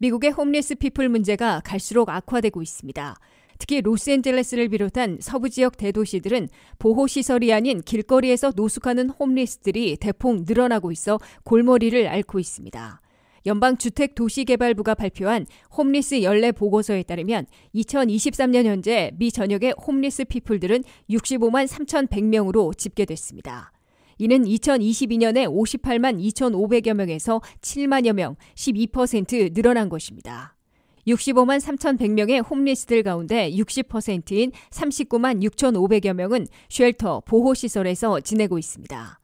미국의 홈리스 피플 문제가 갈수록 악화되고 있습니다. 특히 로스앤젤레스를 비롯한 서부 지역 대도시들은 보호시설이 아닌 길거리에서 노숙하는 홈리스들이 대폭 늘어나고 있어 골머리를 앓고 있습니다. 연방주택도시개발부가 발표한 홈리스 연례 보고서에 따르면 2023년 현재 미 전역의 홈리스 피플들은 65만 3,100명으로 집계됐습니다. 이는 2022년에 58만 2,500여 명에서 7만여 명, 12% 늘어난 것입니다. 65만 3,100명의 홈리스들 가운데 60%인 39만 6,500여 명은 쉘터, 보호시설에서 지내고 있습니다.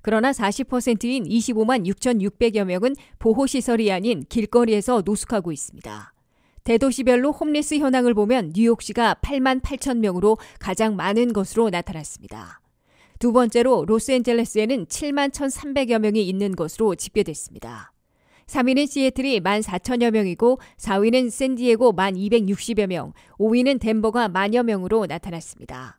그러나 40%인 25만 6,600여 명은 보호시설이 아닌 길거리에서 노숙하고 있습니다. 대도시별로 홈리스 현황을 보면 뉴욕시가 8만 8천 명으로 가장 많은 것으로 나타났습니다. 두 번째로 로스앤젤레스에는 7만 1,300여 명이 있는 것으로 집계됐습니다. 3위는 시애틀이 14,000여 명이고 4위는 샌디에고 1,260여 명, 5위는 덴버가 1 만여 명으로 나타났습니다.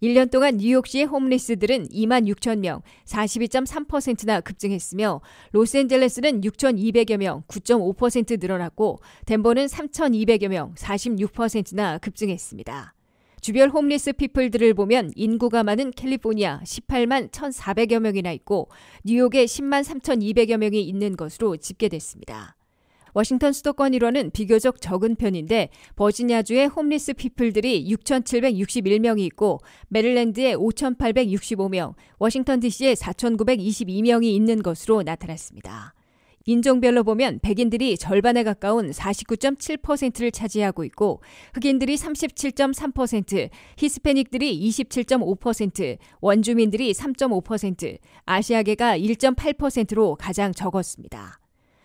1년 동안 뉴욕시의 홈리스들은 2만 6천 명, 42.3%나 급증했으며 로스앤젤레스는 6,200여 명, 9.5% 늘어났고 덴버는 3,200여 명, 46%나 급증했습니다. 주변 홈리스 피플들을 보면 인구가 많은 캘리포니아 18만 1,400여 명이나 있고 뉴욕에 10만 3,200여 명이 있는 것으로 집계됐습니다. 워싱턴 수도권 1호는 비교적 적은 편인데 버지니아주의 홈리스 피플들이 6,761명이 있고 메릴랜드에 5,865명, 워싱턴 DC에 4,922명이 있는 것으로 나타났습니다. 인종별로 보면 백인들이 절반에 가까운 49.7%를 차지하고 있고 흑인들이 37.3%, 히스패닉들이 27.5%, 원주민들이 3.5%, 아시아계가 1.8%로 가장 적었습니다.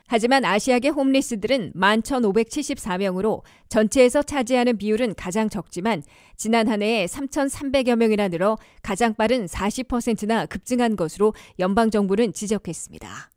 하지만 아시아계 홈리스들은 11,574명으로 전체에서 차지하는 비율은 가장 적지만 지난 한 해에 3,300여 명이나 늘어 가장 빠른 40%나 급증한 것으로 연방정부는 지적했습니다.